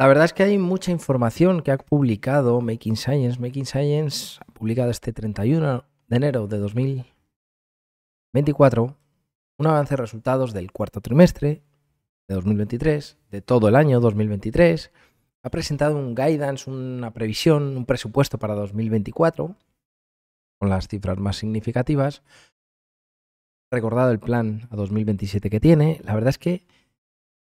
La verdad es que hay mucha información que ha publicado Making Science. Making Science ha publicado este 31 de enero de 2024 un avance de resultados del cuarto trimestre de 2023, de todo el año 2023. Ha presentado un guidance, una previsión, un presupuesto para 2024 con las cifras más significativas. Recordado el plan a 2027 que tiene. La verdad es que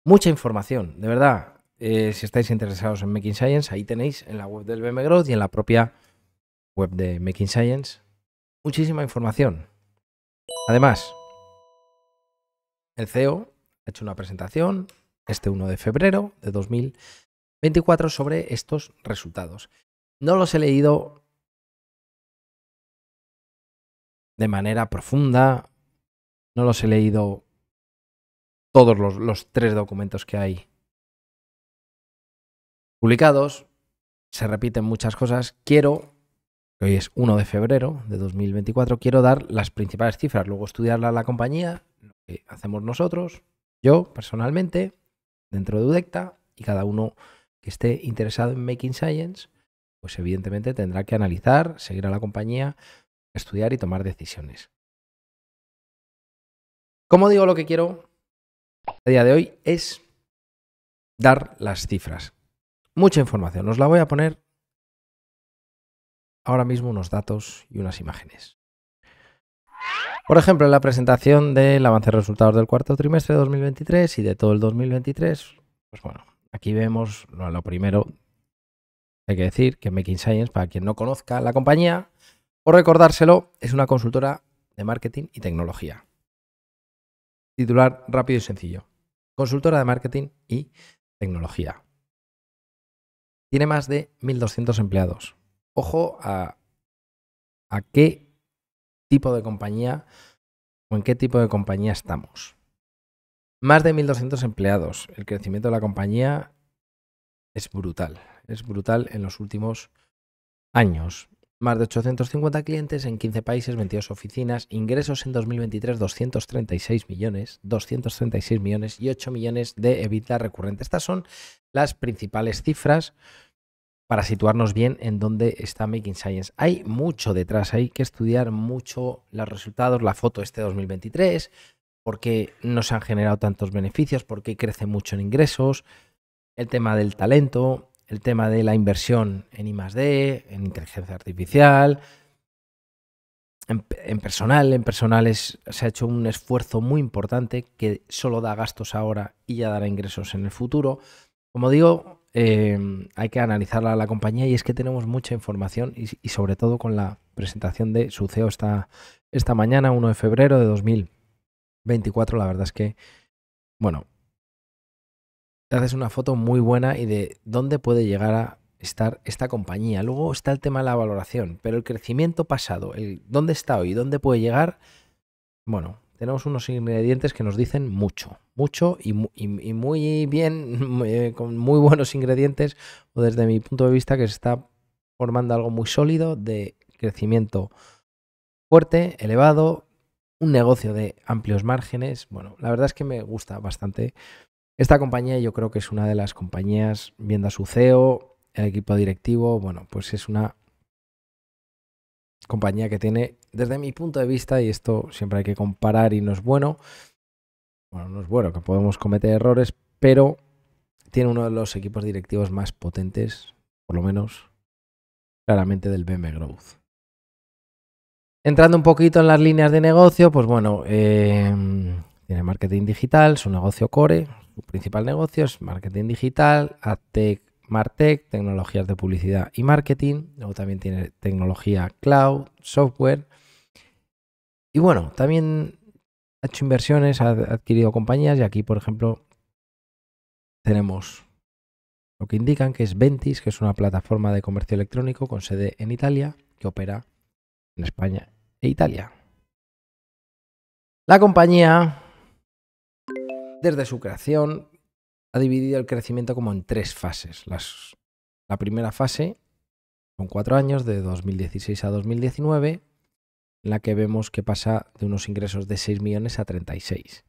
mucha información, de verdad. Eh, si estáis interesados en Making Science, ahí tenéis en la web del BMGrowth y en la propia web de Making Science muchísima información. Además, el CEO ha hecho una presentación este 1 de febrero de 2024 sobre estos resultados. No los he leído de manera profunda, no los he leído todos los tres documentos que hay publicados, se repiten muchas cosas. Quiero, hoy es 1 de febrero de 2024, quiero dar las principales cifras, luego estudiarla a la compañía, lo que hacemos nosotros, yo personalmente, dentro de UDECTA, y cada uno que esté interesado en Making Science, pues evidentemente tendrá que analizar, seguir a la compañía, estudiar y tomar decisiones. Como digo, lo que quiero a día de hoy es dar las cifras mucha información. Os la voy a poner ahora mismo unos datos y unas imágenes. Por ejemplo, en la presentación del avance de resultados del cuarto trimestre de 2023 y de todo el 2023, pues bueno, aquí vemos lo, lo primero. Hay que decir que Making Science, para quien no conozca la compañía, por recordárselo, es una consultora de marketing y tecnología. Titular rápido y sencillo. Consultora de marketing y tecnología. Tiene más de 1.200 empleados. Ojo a, qué tipo de compañía o en qué tipo de compañía estamos. Más de 1.200 empleados. El crecimiento de la compañía es brutal. Es brutal en los últimos años más de 850 clientes en 15 países, 22 oficinas, ingresos en 2023 236 millones, 236 millones y 8 millones de EBITDA recurrente. Estas son las principales cifras para situarnos bien en dónde está Making Science. Hay mucho detrás, hay que estudiar mucho los resultados, la foto este 2023, por qué no se han generado tantos beneficios, por qué crece mucho en ingresos, el tema del talento, el tema de la inversión en I+.D., en inteligencia artificial, en, personal. En personal se ha hecho un esfuerzo muy importante que solo da gastos ahora y ya dará ingresos en el futuro. Como digo, em, hay que analizarla a la compañía y es que tenemos mucha información y, sobre todo con la presentación de su CEO esta, esta mañana, 1 de febrero de 2024, la verdad es que, bueno, haces una foto muy buena y de dónde puede llegar a estar esta compañía. Luego está el tema de la valoración, pero el crecimiento pasado, el dónde está hoy, dónde puede llegar, bueno, tenemos unos ingredientes que nos dicen mucho, mucho y, muy bien, eh, con muy buenos ingredientes, o desde mi punto de vista que se está formando algo muy sólido de crecimiento fuerte, elevado, un negocio de amplios márgenes. Bueno, la verdad es que me gusta bastante esta compañía yo creo que es una de las compañías, viendo a su CEO, el equipo directivo, bueno, pues es una compañía que tiene, desde mi punto de vista, y esto siempre hay que comparar y no es bueno, bueno, no es bueno que podemos cometer errores, pero tiene uno de los equipos directivos más potentes, por lo menos claramente del BM Growth. Entrando un poquito en las líneas de negocio, pues bueno, eh, tiene marketing digital, su negocio core, principal negocio es marketing digital, AdTech, MarTech, tecnologías de publicidad y marketing. Luego también tiene tecnología cloud, software. Y bueno, también ha hecho inversiones, ha adquirido compañías y aquí, por ejemplo, tenemos lo que indican que es Ventis, que es una plataforma de comercio electrónico con sede en Italia que opera en España e Italia. La compañía desde su creación, ha dividido el crecimiento como en tres fases. la primera fase con cuatro años, de 2016 a 2019, en la que vemos que pasa de unos ingresos de 6 millones a 36.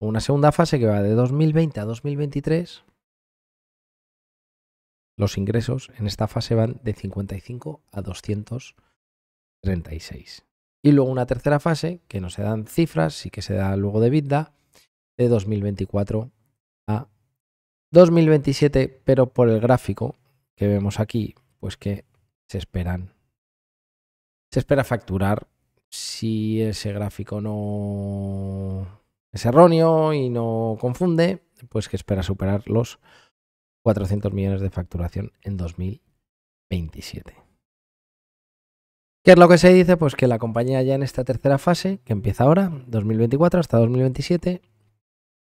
Una segunda fase que va de 2020 a 2023. Los ingresos en esta fase van de 55 a 236. Y luego una tercera fase, que no se dan cifras, sí que se da luego de vida, de 2024 a 2027, pero por el gráfico que vemos aquí, pues que se esperan. Se espera facturar si ese gráfico no es erróneo y no confunde, pues que espera superar los 400 millones de facturación en 2027. ¿Qué es lo que se dice? Pues que la compañía ya en esta tercera fase, que empieza ahora, 2024 hasta 2027,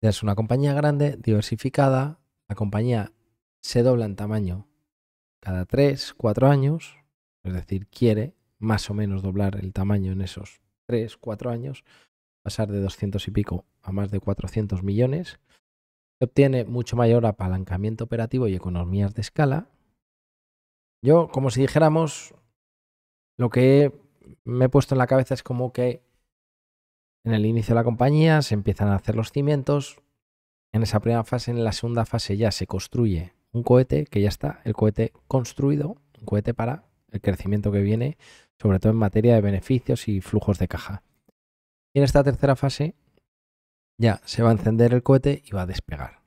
es una compañía grande, diversificada, la compañía se dobla en tamaño cada 3, 4 años, es decir, quiere más o menos doblar el tamaño en esos 3, 4 años, pasar de 200 y pico a más de 400 millones, se obtiene mucho mayor apalancamiento operativo y economías de escala. Yo, como si dijéramos, lo que me he puesto en la cabeza es como que en el inicio de la compañía, se empiezan a hacer los cimientos. En esa primera fase, en la segunda fase ya se construye un cohete, que ya está, el cohete construido, un cohete para el crecimiento que viene, sobre todo en materia de beneficios y flujos de caja. Y en esta tercera fase ya se va a encender el cohete y va a despegar.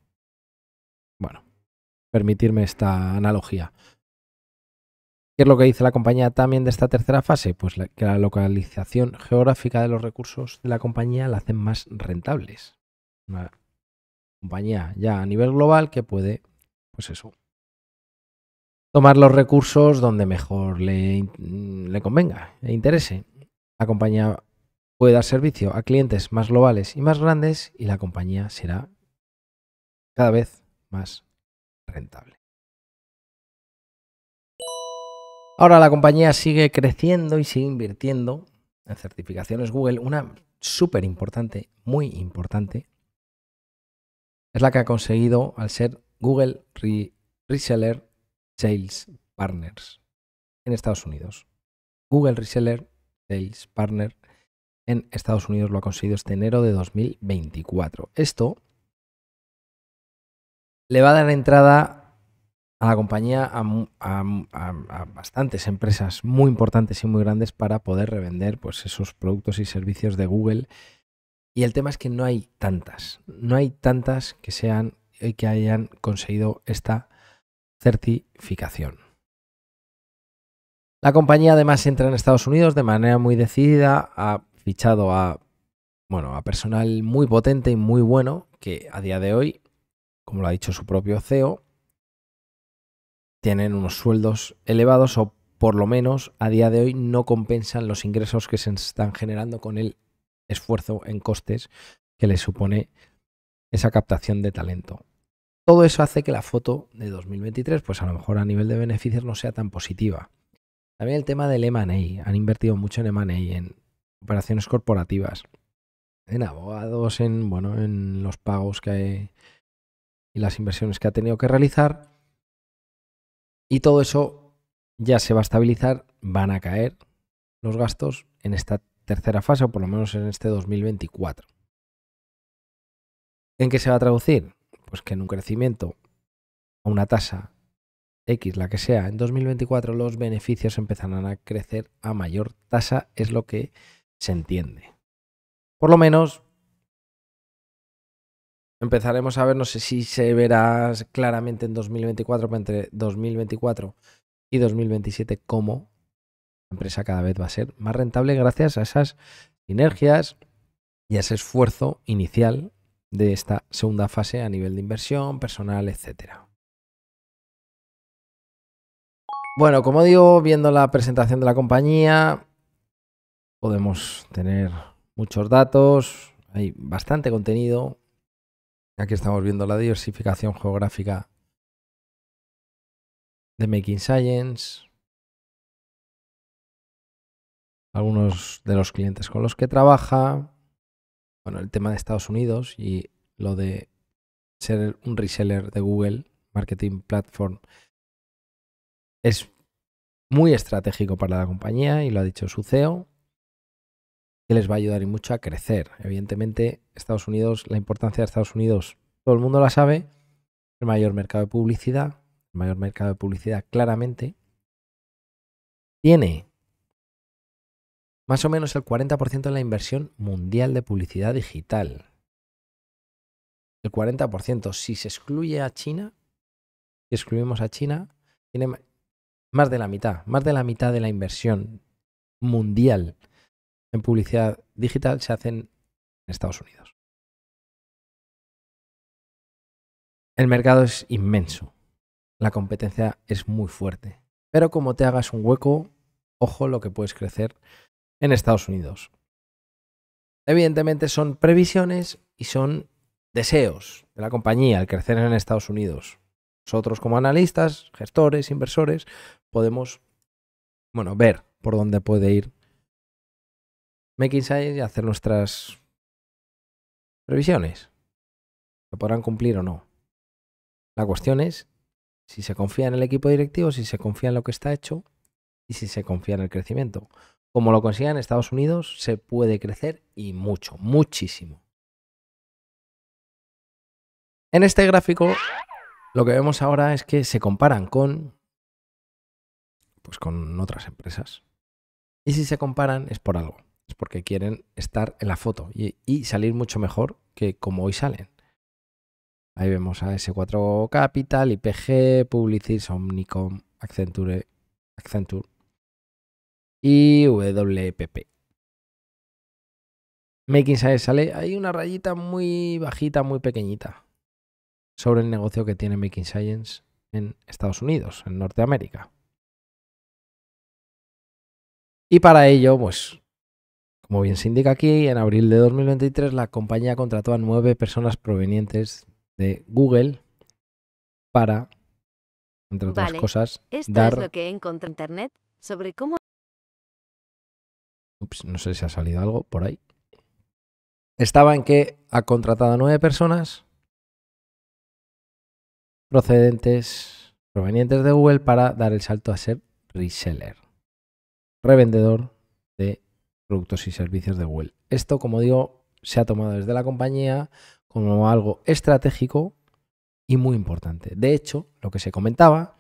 Bueno, permitirme esta analogía. ¿Qué es lo que dice la compañía también de esta tercera fase? Pues que la localización geográfica de los recursos de la compañía la hacen más rentables. Una compañía ya a nivel global que puede, pues eso, tomar los recursos donde mejor le, le convenga e interese. La compañía puede dar servicio a clientes más globales y más grandes y la compañía será cada vez más rentable. Ahora la compañía sigue creciendo y sigue invirtiendo en certificaciones Google. Una súper importante, muy importante, es la que ha conseguido al ser Google Reseller Sales Partners en Estados Unidos. Google Reseller Sales Partner en Estados Unidos lo ha conseguido este enero de 2024. Esto le va a dar entrada a la compañía a, bastantes empresas muy importantes y muy grandes para poder revender pues, esos productos y servicios de Google. Y el tema es que no hay tantas, no hay tantas que sean eh, que hayan conseguido esta certificación. La compañía además entra en Estados Unidos de manera muy decidida, ha fichado a bueno, a personal muy potente y muy bueno que a día de hoy, como lo ha dicho su propio CEO, tienen unos sueldos elevados o por lo menos a día de hoy no compensan los ingresos que se están generando con el esfuerzo en costes que les supone esa captación de talento. Todo eso hace que la foto de 2023, pues a lo mejor a nivel de beneficios no sea tan positiva. También el tema del M&A. Han invertido mucho en M&A, en operaciones corporativas, en abogados, en, bueno, en los pagos que hay y las inversiones que ha tenido que realizar. Y todo eso ya se va a estabilizar, van a caer los gastos en esta tercera fase, o por lo menos en este 2024. ¿En qué se va a traducir? Pues que en un crecimiento a una tasa X, la que sea, en 2024 los beneficios empezarán a crecer a mayor tasa, es lo que se entiende. Por lo menos empezaremos a ver, no sé si se verá claramente en 2024, pero entre 2024 y 2027 cómo la empresa cada vez va a ser más rentable gracias a esas sinergias y a ese esfuerzo inicial de esta segunda fase a nivel de inversión, personal, etcétera. Bueno, como digo, viendo la presentación de la compañía, podemos tener muchos datos, hay bastante contenido, Aquí estamos viendo la diversificación geográfica de Making Science. Algunos de los clientes con los que trabaja. Bueno, el tema de Estados Unidos y lo de ser un reseller de Google Marketing Platform es muy estratégico para la compañía y lo ha dicho su CEO que les va a ayudar y mucho a crecer. Evidentemente, Estados Unidos, la importancia de Estados Unidos, todo el mundo la sabe, el mayor mercado de publicidad, el mayor mercado de publicidad claramente, tiene más o menos el 40% de la inversión mundial de publicidad digital. El 40%, si se excluye a China, si excluimos a China, tiene más de la mitad, más de la mitad de la inversión mundial en publicidad digital se hacen en Estados Unidos. El mercado es inmenso, la competencia es muy fuerte, pero como te hagas un hueco, ojo lo que puedes crecer en Estados Unidos. Evidentemente son previsiones y son deseos de la compañía al crecer en Estados Unidos. Nosotros como analistas, gestores, inversores, podemos bueno, ver por dónde puede ir Make Science y hacer nuestras previsiones. ¿Se podrán cumplir o no? La cuestión es si se confía en el equipo directivo, si se confía en lo que está hecho y si se confía en el crecimiento. Como lo consiguen en Estados Unidos, se puede crecer y mucho, muchísimo. En este gráfico, lo que vemos ahora es que se comparan con, pues con otras empresas. Y si se comparan es por algo porque quieren estar en la foto y, salir mucho mejor que como hoy salen. Ahí vemos a S4 Capital, IPG, Publicis, Omnicom, Accenture, Accenture y WPP. Making Science sale, hay una rayita muy bajita, muy pequeñita sobre el negocio que tiene Making Science en Estados Unidos, en Norteamérica. Y para ello, pues como bien se indica aquí, en abril de 2023 la compañía contrató a nueve personas provenientes de Google para, entre otras cosas, esto es lo que encontré en internet sobre cómo... Ups, no sé si ha salido algo por ahí. Estaba en que ha contratado a nueve personas procedentes, provenientes de Google para dar el salto a ser reseller, revendedor de productos y servicios de Google. Esto, como digo, se ha tomado desde la compañía como algo estratégico y muy importante. De hecho, lo que se comentaba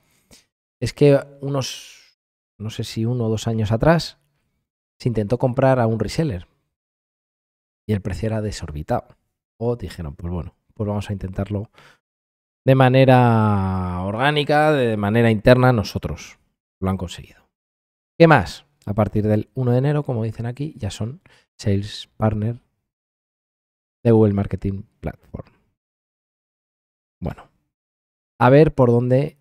es que unos, no sé si uno o dos años atrás, se intentó comprar a un reseller y el precio era desorbitado. O dijeron, pues bueno, pues vamos a intentarlo de manera orgánica, de manera interna nosotros. Lo han conseguido. ¿Qué más? A partir del 1 de enero, como dicen aquí, ya son Sales Partner de Google Marketing Platform. Bueno, a ver por dónde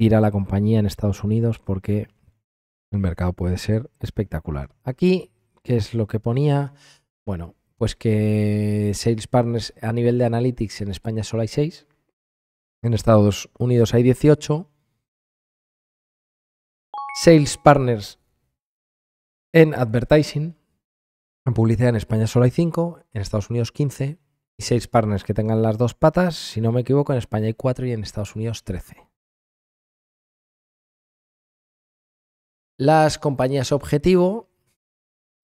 irá la compañía en Estados Unidos porque el mercado puede ser espectacular. Aquí, ¿qué es lo que ponía? Bueno, pues que Sales Partners a nivel de Analytics en España solo hay 6, en Estados Unidos hay 18, Sales Partners en advertising, en publicidad en España solo hay 5, en Estados Unidos 15 y 6 partners que tengan las dos patas. Si no me equivoco, en España hay 4 y en Estados Unidos 13. Las compañías objetivo,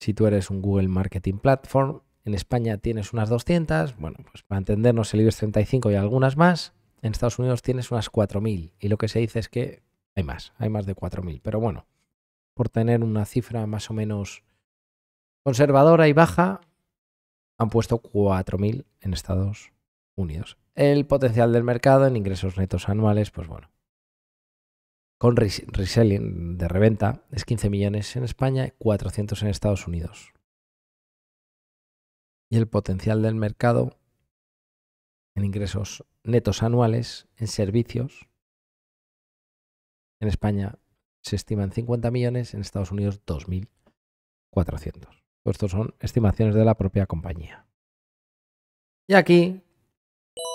si tú eres un Google Marketing Platform, en España tienes unas 200, bueno, pues para entendernos el IBEX 35 y algunas más, en Estados Unidos tienes unas 4.000 y lo que se dice es que hay más, hay más de 4.000, pero bueno, por tener una cifra más o menos conservadora y baja, han puesto 4.000 en Estados Unidos. El potencial del mercado en ingresos netos anuales, pues bueno, con reselling de reventa es 15 millones en España, y 400 en Estados Unidos. Y el potencial del mercado en ingresos netos anuales, en servicios, en España se estiman 50 millones, en Estados Unidos 2.400. Pues estos son estimaciones de la propia compañía. Y aquí,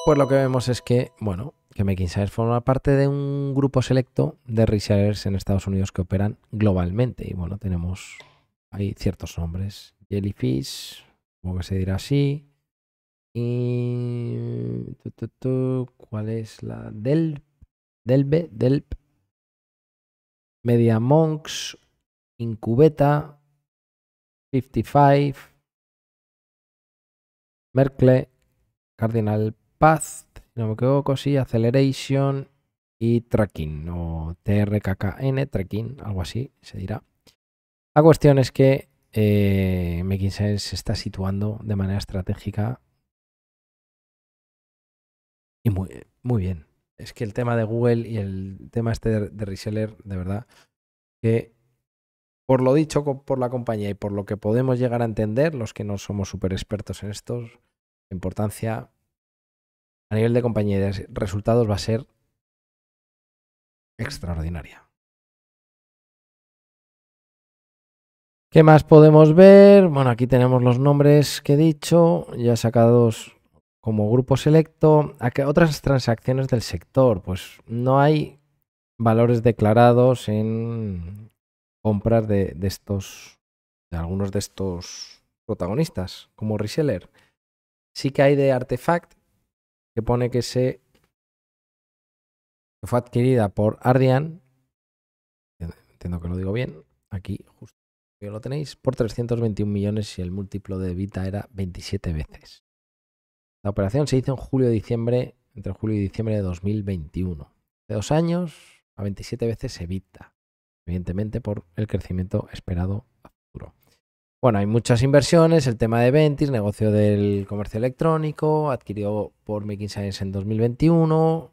pues lo que vemos es que, bueno, que McKinsey forma parte de un grupo selecto de researchers en Estados Unidos que operan globalmente. Y bueno, tenemos ahí ciertos nombres. Jellyfish, como que se dirá así. Y... ¿Cuál es la? Delp. Delbe, Delp. Media Monks, Incubeta, 55, Merkle, Cardinal Path, no me equivoco, sí, Acceleration y Tracking, o TRKKN, Tracking, algo así se dirá. La cuestión es que eh, se está situando de manera estratégica y muy, muy bien es que el tema de Google y el tema este de, reseller, de verdad, que por lo dicho por la compañía y por lo que podemos llegar a entender, los que no somos súper expertos en estos, importancia a nivel de compañía y de resultados va a ser extraordinaria. ¿Qué más podemos ver? Bueno, aquí tenemos los nombres que he dicho, ya sacados como grupo selecto, a que otras transacciones del sector, pues no hay valores declarados en compras de, estos, de algunos de estos protagonistas, como reseller. Sí que hay de Artefact, que pone que se fue adquirida por Ardian, entiendo que lo digo bien, aquí justo lo tenéis, por 321 millones y el múltiplo de Vita era 27 veces. La operación se hizo en julio-diciembre, entre julio y diciembre de 2021. De dos años a 27 veces evita, evidentemente por el crecimiento esperado a futuro. Bueno, hay muchas inversiones, el tema de Ventis, negocio del comercio electrónico, adquirido por Making Science en 2021,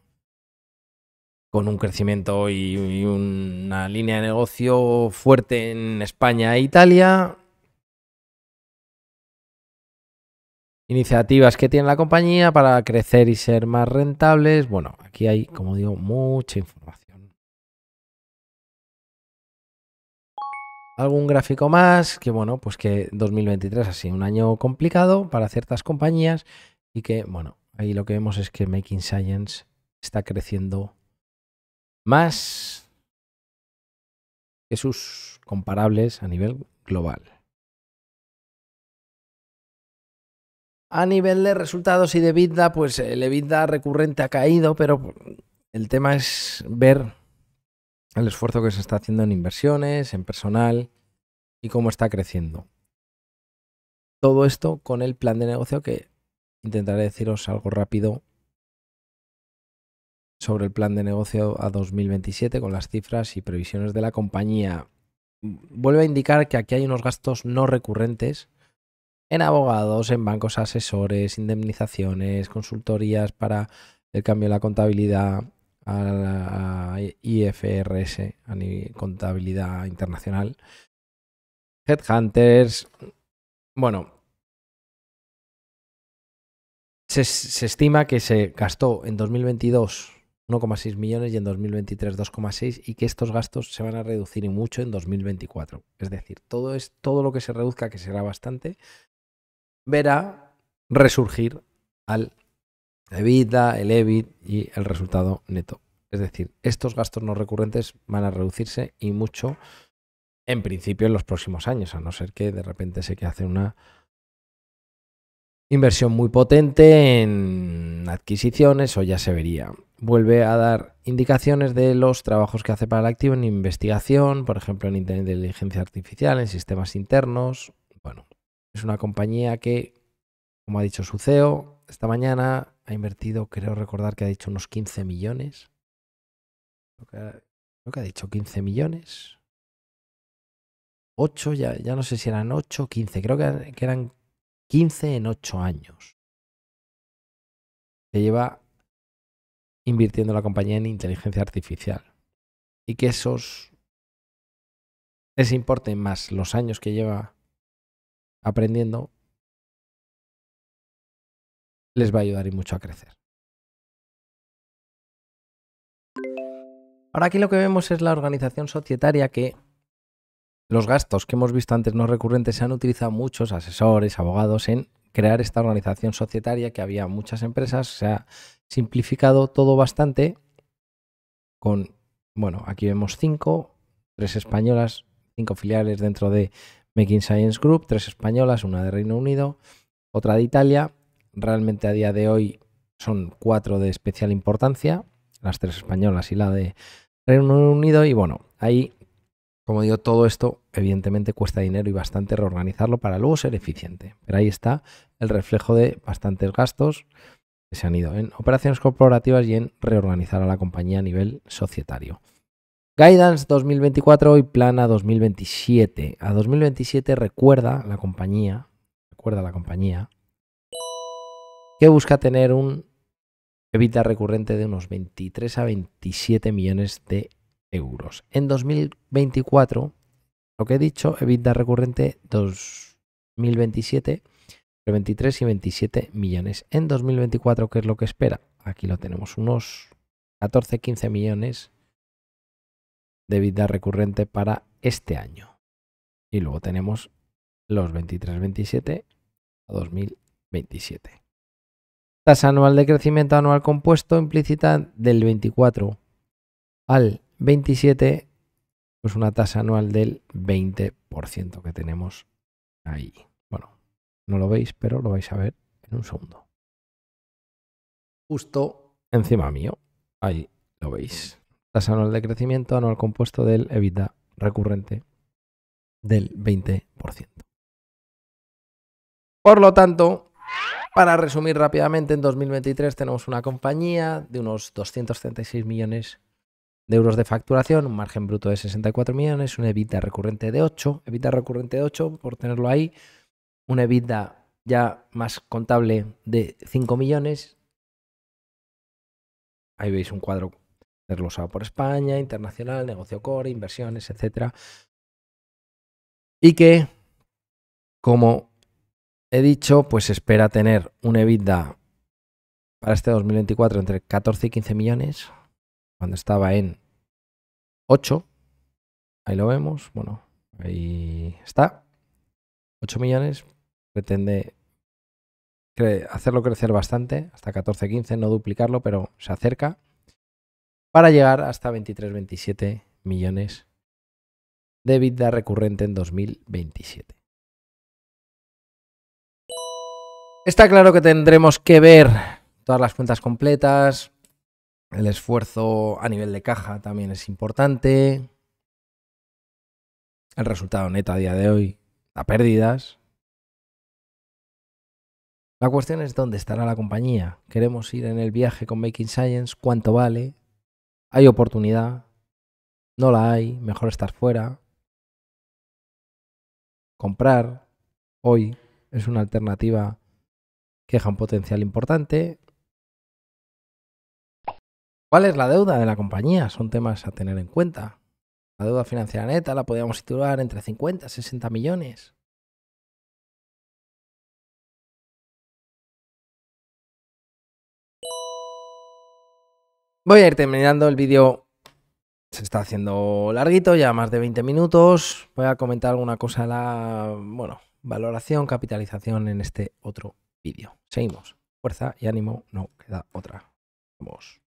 con un crecimiento y, una línea de negocio fuerte en España e Italia, iniciativas que tiene la compañía para crecer y ser más rentables. Bueno, aquí hay, como digo, mucha información. Algún gráfico más, que bueno, pues que 2023 ha sido un año complicado para ciertas compañías y que, bueno, ahí lo que vemos es que Making Science está creciendo más que sus comparables a nivel global. A nivel de resultados y de vida, pues el EBITDA recurrente ha caído, pero el tema es ver el esfuerzo que se está haciendo en inversiones, en personal y cómo está creciendo. Todo esto con el plan de negocio que intentaré deciros algo rápido sobre el plan de negocio a 2027 con las cifras y previsiones de la compañía. Vuelve a indicar que aquí hay unos gastos no recurrentes en abogados, en bancos asesores, indemnizaciones, consultorías para el cambio de la contabilidad a IFRS, a contabilidad internacional. Headhunters. Bueno, se, estima que se gastó en 2022 1,6 millones y en 2023 2,6 y que estos gastos se van a reducir mucho en 2024. Es decir, todo, es, todo lo que se reduzca, que será bastante, verá resurgir al EBITDA, el EBIT y el resultado neto. Es decir, estos gastos no recurrentes van a reducirse y mucho en principio en los próximos años, a no ser que de repente se que hace una inversión muy potente en adquisiciones o ya se vería. Vuelve a dar indicaciones de los trabajos que hace para el activo en investigación, por ejemplo en inteligencia artificial, en sistemas internos. Bueno, es una compañía que, como ha dicho su CEO, esta mañana ha invertido, creo recordar que ha dicho unos 15 millones. Creo que ha dicho 15 millones. 8, ya, ya no sé si eran 8 o 15, creo que, eran 15 en 8 años. Que lleva invirtiendo la compañía en inteligencia artificial. Y que esos ese importe más los años que lleva aprendiendo, les va a ayudar y mucho a crecer. Ahora aquí lo que vemos es la organización societaria que los gastos que hemos visto antes no recurrentes se han utilizado muchos asesores, abogados en crear esta organización societaria que había muchas empresas, se ha simplificado todo bastante con, bueno, aquí vemos cinco, tres españolas, cinco filiales dentro de Making Science Group, tres españolas, una de Reino Unido, otra de Italia. Realmente a día de hoy son cuatro de especial importancia, las tres españolas y la de Reino Unido. Y bueno, ahí, como digo, todo esto evidentemente cuesta dinero y bastante reorganizarlo para luego ser eficiente. Pero ahí está el reflejo de bastantes gastos que se han ido en operaciones corporativas y en reorganizar a la compañía a nivel societario. Guidance 2024 y plana 2027. A 2027 recuerda la compañía, recuerda la compañía, que busca tener un EBITDA recurrente de unos 23 a 27 millones de euros. En 2024, lo que he dicho, EBITDA recurrente 2027, 23 y 27 millones. En 2024, ¿qué es lo que espera? Aquí lo tenemos, unos 14, 15 millones de vida recurrente para este año. Y luego tenemos los 23-27 a 2027. Tasa anual de crecimiento anual compuesto implícita del 24 al 27, pues una tasa anual del 20% que tenemos ahí. Bueno, no lo veis, pero lo vais a ver en un segundo. Justo encima mío, ahí lo veis. Mm tasa anual de crecimiento anual compuesto del EBITDA recurrente del 20%. Por lo tanto, para resumir rápidamente, en 2023 tenemos una compañía de unos 236 millones de euros de facturación, un margen bruto de 64 millones, un EBITDA recurrente de 8, EBITDA recurrente de 8 por tenerlo ahí, un EBITDA ya más contable de 5 millones. Ahí veis un cuadro usado por España, internacional, negocio core, inversiones, etc. Y que, como he dicho, pues espera tener un EBITDA para este 2024 entre 14 y 15 millones, cuando estaba en 8. Ahí lo vemos, bueno, ahí está. 8 millones, pretende hacerlo crecer bastante, hasta 14, 15, no duplicarlo, pero se acerca para llegar hasta 23-27 millones de vida recurrente en 2027. Está claro que tendremos que ver todas las cuentas completas, el esfuerzo a nivel de caja también es importante, el resultado neto a día de hoy a pérdidas. La cuestión es dónde estará la compañía. ¿Queremos ir en el viaje con Making Science? ¿Cuánto vale? Hay oportunidad, no la hay, mejor estar fuera. Comprar hoy es una alternativa que deja un potencial importante. ¿Cuál es la deuda de la compañía? Son temas a tener en cuenta. La deuda financiera neta la podríamos titular entre 50 y 60 millones. Voy a ir terminando el vídeo. Se está haciendo larguito, ya más de 20 minutos. Voy a comentar alguna cosa la bueno, valoración, capitalización en este otro vídeo. Seguimos. Fuerza y ánimo, no queda otra. Vamos.